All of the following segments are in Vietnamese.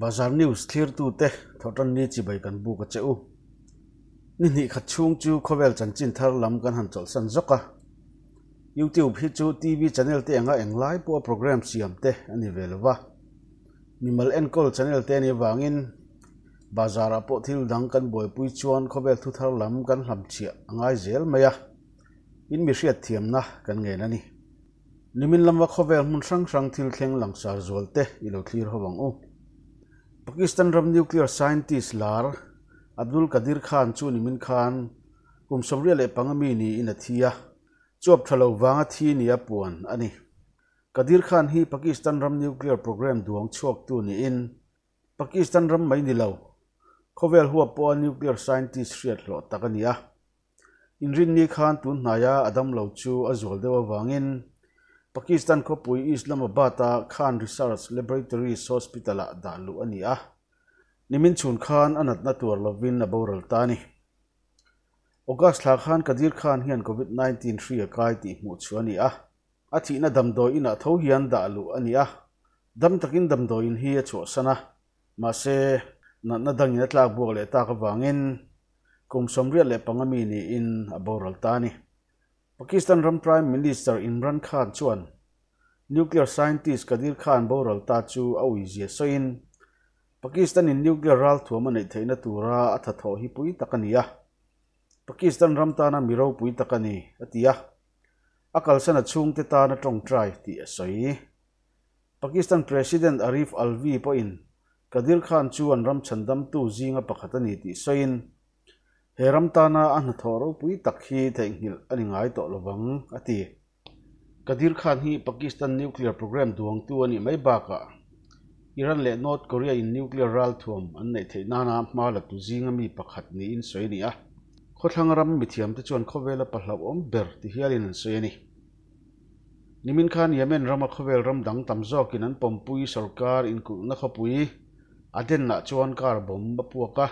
bazar news thlir tu te thotan ni chi bai kan bu ka cheu ni ni khat chung chu khovel chan chin thar lam kan han chol san zoka youtube hi chu tv channel te anga eng lai po program siam te ani velwa nimal en call channel te ni wangin bazar a po thil dang kan boi pui chuan khovel thu thar lam kan hlam chia angai zel maya in mi hriat thiam na kan nge na ni nimin lamwa khovel mun sang sang thil thleng langsar zualte ilo thlir hawang u Pakistan Ram Nuclear Scientist Lar Abdul Qadir Khan chu ni min khan kum somri le pangami ni in athia chop thalo wang a thi ni a ani Qadir Khan hi Pakistan Ram Nuclear Program duang chok tu ni in Pakistan Ram mai ni lo khovel huwa po nuclear scientist riat lo takania in rin ni khan tu na ya adam lo chu azol dewa wangin Pakistan ko pui Islamabad a Khan Research Laboratory Hospital a da lu ani a nimin chun Khan anat na tur lovin na boral tani August la Khan Kadir Khan hian COVID-19 thri a kai ti mu chu ani a a thi na dam do in a tho hian da lu ani a dam takin dam do in hi a chu sana ma se na na dang in tlak buak le ta ka wangin kum somrial le pangami ni in a boral tani Pakistan Ram Prime Minister Imran Khan chuan nuclear scientist Kadir Khan boral ta chu awi je soin Pakistan in nuclear ral thuam nei theina tura atha tho hi pui takania Pakistan ram ta na miro pui takani atia akal sana chung te ta na tong trai ti soi Pakistan President Arif Alvi po in Kadir Khan chuan ram chandam tu zinga pakhatani ti soin เฮรัมตานาอันทอรุปุยตักฮีเทงฮิลอันง่ายต่อลบังอตีกดีร์ขานฮีปากีสถานนิวเคลียร์โปรแกรมดวงตัวนี้ไม่บ้ากะอิรันและนอร์ทเกาหลีนนิวเคลียร์รัลทวมอันในเทนานามาลตุซิงมีปากคัดนี้อินสวยนี่อ่ะขอทางรัมมิเทียมตะชวนเขาเวลาหลับอมเบร์ที่เฮลินสวยนี่นิมินขานเยเมนรามขวเวลรัมดังตำจอกินันปมปุยสรการอินกุนักปุยอดดนละชวนการบอมบปัวกะ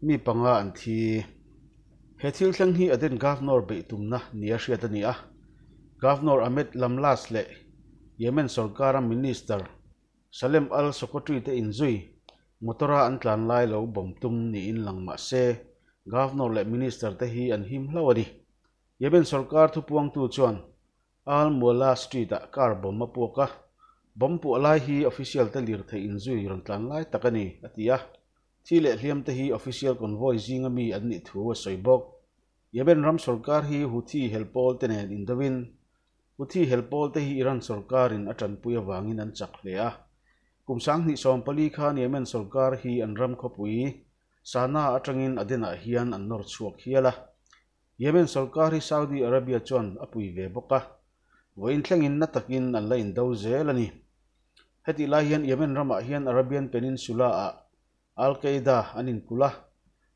mi panga an thi he thil thleng hi aden governor be tumna ni a shiat ani a governor amit lamlas le yemen sarkar minister salem al sokotri te injui motora an tlan lai lo bom tum ni in lang ma se governor le minister te hi an him lawadi yemen sarkar thu puang tu chon al mola street a kar bom ma puka bom pu lai hi official te lir the injui ron tlan lai takani atia thi le riam te hi official convoy zinga mi an ni thu wa soibok yeben ram sarkar hi huthi helpol te ne in dawin huthi helpol te hi iran sarkar in atan puya wangin an chak le a kumsang ni som pali khan yemen sarkar hi an ram khopui sana atangin adena hian an nor chuak hiala yemen sarkar hi saudi arabia chon apui ve boka voin thlengin na takin an la in do zel ani heti la hian yemen rama ah hian arabian peninsula a Al-Qaeda anin kula.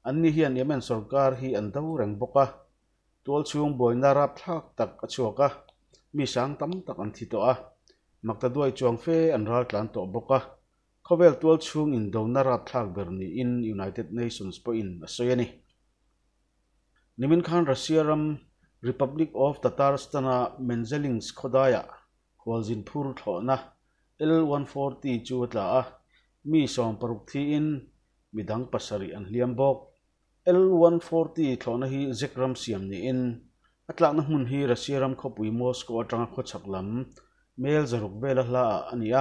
Anni hi an Yemen sorkar hi an dau reng boka. Tuol chung boi na thak tak a chua ka. Mi sang tam tak an thito a. Makta duai chuang fe an ral tlan to boka. Kovel tuol chung in dau na rap thak in United Nations po in asoyani. Nimin Khan Rasiram Republic of Tatarstana Menzeling Skodaya Kualzinpur Thona L140 Chuatla A Mi Song Parukthi In midang pasari an liam l140 thona hi zikram siam ni in atlang na mun hi rasi ram kho pui mo sko atanga kho chaklam mel zaruk vela hla ania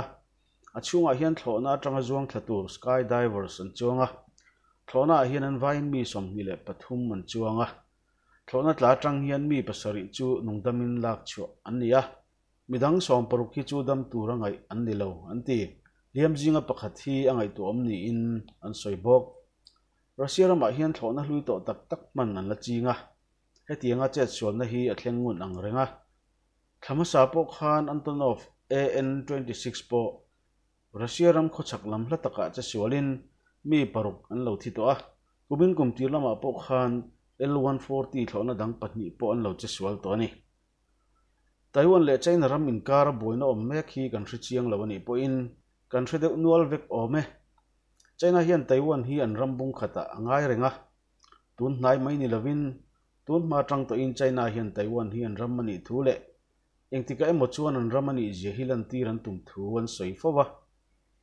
a chunga hian thona atanga zuang thatur sky divers an chonga thona hian an vain mi som ni le pathum man chuanga thona tla tang hian mi pasari chu nungdamin lak chu ania midang som paruki hi chu dam turangai an nilo an ti เลี้ยมจิงับขัดที่อังไงตัวอมนี่อินอันสวยบกรัสเซียรำบากเฮียนโถนะลุยโตตักตักมันนั่นละจิงอ่ะให้ตีงาเจ็ดส่วนนะฮีอัดเลงงุ่นอังเริงอ่ะทำมาสาปขานอันตันอฟเอเอ็นทเวนตี้ซิกส์ปอรัสเซียรำขดฉักลำละตะกะเจ็ดส่วนลินมีปรุกอันเหล่าที่ตัวอ่ะกุมินกุมตีรำมาปขานเอลวันฟอร์ตี้โถนะดังปัตหนีปออันเหล่าเจ็ดส่วนตัวนี่ไต้หวันเละจีนรำมินการ์บอยน์องเม่ขี้กันริชียงเหล่านี้ปออินกันเสด็จนัวเวกออมเจน้าที่ใไต้หวันฮีอันรำบุงขตดง่ายริงะตุนนายไม่นิลวินตุนมาจังตัวอินจน้าที่ในไต้หวันฮีอันรำมันอีทุเล่เองที่ก็เอ็มชวนอันรำมันอีเจฮิลันตีรันตุ่ทุวันสวยฟ้า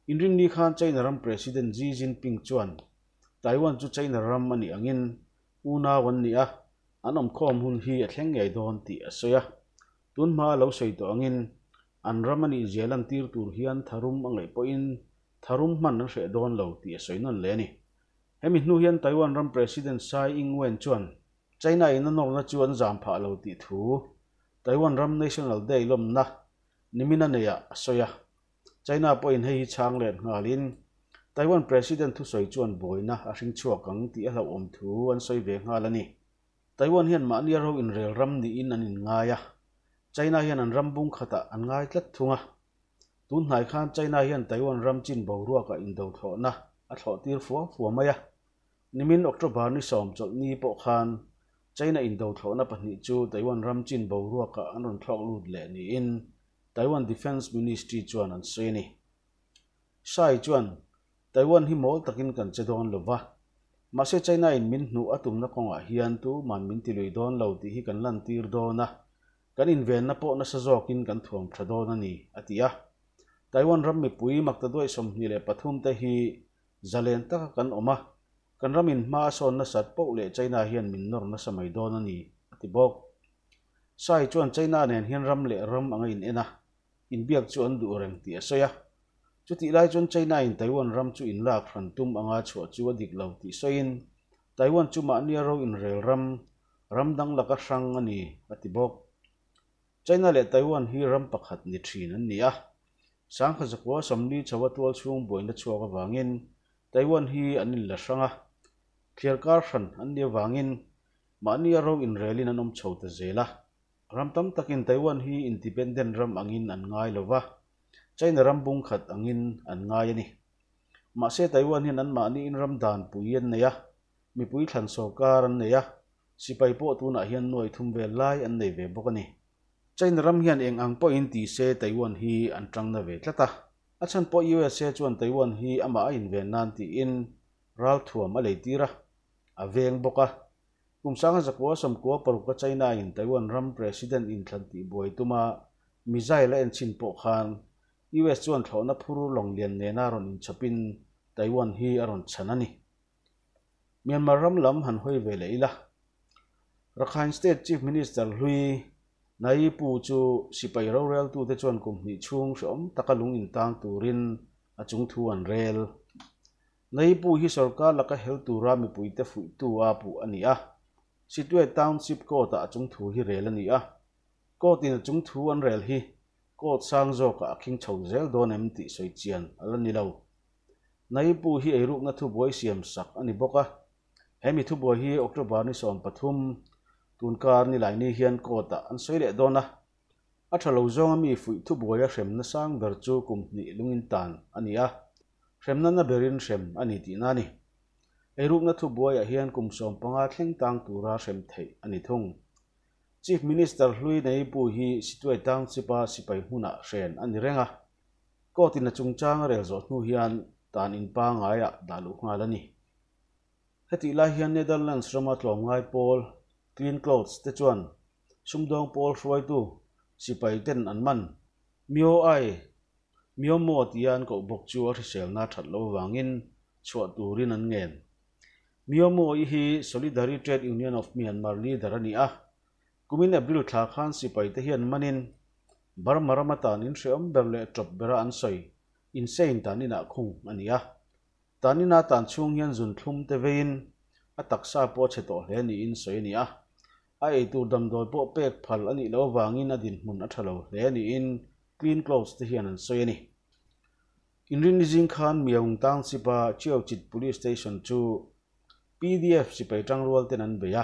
อินรินนี่ข้าเจ้น้ารำประธานจีจินปิงชวนไต้หวันจู่เจ้นรำมันอีอังินอุณ่าวันนี้อ่ะอันอมข้อมฮุนฮีเอ็งใหญ่โดนตีสวยอ่ะตุนมาเล่าสวยตัวอังิน an ramani zealan tir tur hian tharum angai Poin tharum man na hre don lo ti soinon le ni hemi hnu hian taiwan ram president sai wen chuan china in an na chuan zam pha lo ti thu taiwan ram national day lom na nimina neya soya china po in hei chang len ngalin taiwan president thu soi chuan boina a hring chua kang ti a lo om thu an soi ve ngalani taiwan hian ma nia ro in rel ram ni in an in ngaya China hiện an ram bung khata an ngai tlat thunga Tún hnai khan China hiện Taiwan ram Chín bầu rùa cả in do thaw na a thaw tir fuwa fuwa maya nimin October ni som chol ni po khan China in do thaw na pahni chu Taiwan ram Chín bầu rùa cả an ron thok lut le ni in Taiwan Defense Ministry cho an sei ni sai chuan Taiwan hi mol takin kan chedon lova ma se China in min hnu atum na konga hian tu man min ti lui don lo ti hi kan lan tir do na กันอินเวนนะพอนะสะจอกินกันถ่วงพระดอนนี่อธิยาไต้หวันรำมีปุ๋ยมักตะด้วยสมนิเลปทุมเตหีจะเลนตักกันออกมากันรำมินมาสอนนะสัตว์ปเล่เจน่าเฮียนมินนอร์นะสมัยดอนนี่อธิบอกใช่ชวนเจน่าเนี่ยเฮียนรำเล่รำอังอินเอ็นะอินเบียกชวนดูเร่งตีเสียชุดที่ไล่ชวนเจน่าอินไต้หวันรำชุอินลากฟันตุมอังอาชัวชัวดิกลาวตีเสียนไต้หวันชุมาเนียรู้อินเรลรำรำดังลักษังนนี้อธิบอก China le Taiwan hi ram pakhat ni thin an nia. Sang kha zakwa somni chawatwal chung boina Taiwan wangin Taiwan hi anil la sanga. Khir kar san an nia wangin ma ni ro in reli na nom chawta zela. Ram tam takin Taiwan hi independent ram angin an ngai lova. China ram bung khat angin an ngai ni. Ma se Taiwan hi nan ma ni in ram ya. Mi pui ya. an China ram hian eng ang po in ti se Taiwan hi an tang na ve tlata a chan po USA chuan Taiwan hi ama a in ve nan ti in ral thuam a lei tira a veng boka kum sanga zakwa sam ko paruka China in Taiwan ram president in thlan ti boi tuma missile en chin po khan US chuan thlo na phuru long lian ne na ron in chapin Taiwan hi aron chanani Myanmar ram lam han hoi ve leila Rakhine State Chief Minister Louis นายปู่จูสิไปเราเรลตัวเดชวนกุมนิช่วงสมตะกลุงอินตังตูรินอจุงทวนเรลนายปูฮิสอร์กาลักเฮลตูรามิปุยเตฟุตัวอาปูอันียะสิตัวทาวน์ชิปโกตาจุงทูฮิเรลนียะโกตินอจุงทูอันเรลฮิโกตสังโจกาคิงชาวเซลโดนเอ็มตีสวยเจียนอะไรนี่เล่านายปูฮิไอรุกนัทบวยเซียมสักอันนี้บอกว่าเฮมิทุบวยฮิออกตัวบานิสอมปทุม tunkar ni lai ni hian kawta an soi leh dawn a a thalo zawng ami fuih thu buai a hremna sang ber chu kum hnih lungin tan a ni a hremna na berin hrem a ni tih na ni eirukna thu buai a hian kum sawm panga thlengtang tura hrem theih a ni thung chief minister lui nei pu hi situai tang chipa sipai huna ah hren ani renga ko tin na chungchang rel zo hnu hian tan in pa ngaya ah dalu hngala ni heti la hian netherlands roma tlawm ngai paul clean clothes te chuan sumdong pawl hruai tu sipai ten an man mio ai mio mo tian ko bok chu a hrisel na that lo wangin chhuah turin an ngem mio mo i hi Solidarity trade union of myanmar leader ani a ah, kumin april thla khan sipai te hian manin barmarama tan in hream ber le top bera an soi insane tanina ah khung ani a ah. tanina tan chung hian zun thlum te vein a taksa po chhe to hle ni in soi ni a a ei tur dam dawr pawh pek phal a nih lo wangin a din hmun a tha lo hle niin clean clothes te hian an sawi ani inrin nizing khan miaung tang ba chiao chít police station chu pdf sipai tang rual ten an beya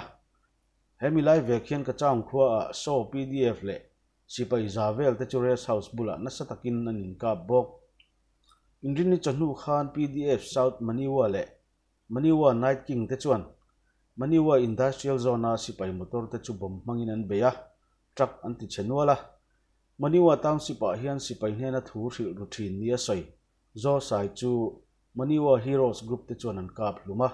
hemi lai vek hian ka chang khua a so pdf le sipai zavel te chu rest house bula na sa takin an in ka bok inrin ni chanu khan pdf south maniwa le maniwa night king te chuan maniwa industrial zone a sipai motor te chu bom hmangin an beya truck an ti chenuala maniwa township a hian sipai hnena thu hri routine thin nia soi zo sai chu maniwa heroes group te chuan an kap hluma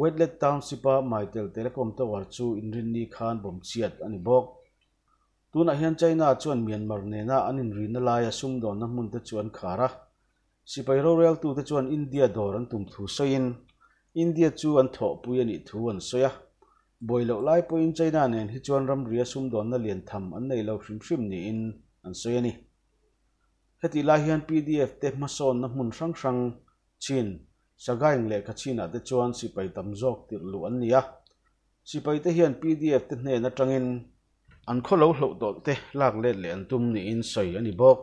wetlet township a maitel telecom tower chu inrin ni khan bom chiat ani bok tuna hian china chuan myanmar nena anin rina lai asum don na hmun te chuan khara sipai rural tu te chuan india dor an tum thu soin India chu an thaw pui ani thu an soya boi lo lai po in China nen hi chuan ram ria sum don na lian tham an nei lo hrim hrim ni in an soya ni heti lai hian PDF te ma son na hmun hrang hrang chin sagaing le ka china te chuan sipai tam jok tir lu an nia sipai te hian PDF te hne na tangin an kho lo hlo dol te lak let le an tum ni in soi ani bok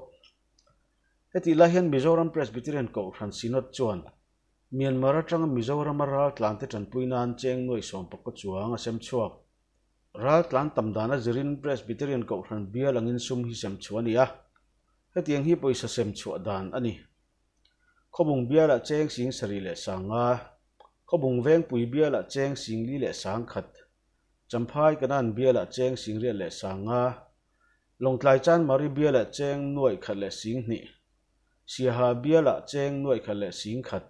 heti lai hian Mizoram Presbyterian ko hran sinot chuan Myanmar atang Mizoram aral tlan te chanpuina an cheng noi som pakka chuang asem chuak ral tlan tamdana zirin presbyterian ko hran bia langin sum hi sem chuania hetiang hi poisa sem chu dan ani khobung bia la cheng sing sari le sanga khobung veng pui bia la cheng sing li le sang khat champhai kanan bia la cheng sing re le sanga longtlai chan mari bia la cheng noi khat le sing ni siha bia la cheng noi khat le sing khat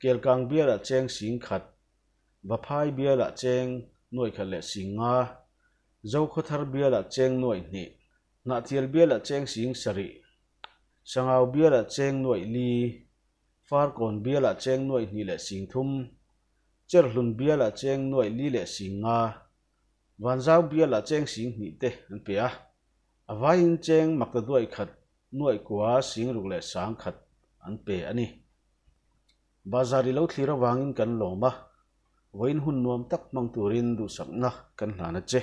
kelkang bia la cheng sing khat baphai bia la cheng noi khat le singa zo khothar bia la cheng noi ni na thiel bia la cheng sing sari sangau bia la cheng noi li far kon bia la cheng noi ni le sing thum cher hlun bia la cheng noi li le singa van zau bia la cheng sing ni te an pe a avain cheng makta duai khat nuai kwa sing ruk le sang khat an pe ani đi lâu bazari lo thlir awangin kan lawm a voin hun mang tu hmang đủ duh sakna kan hlan a che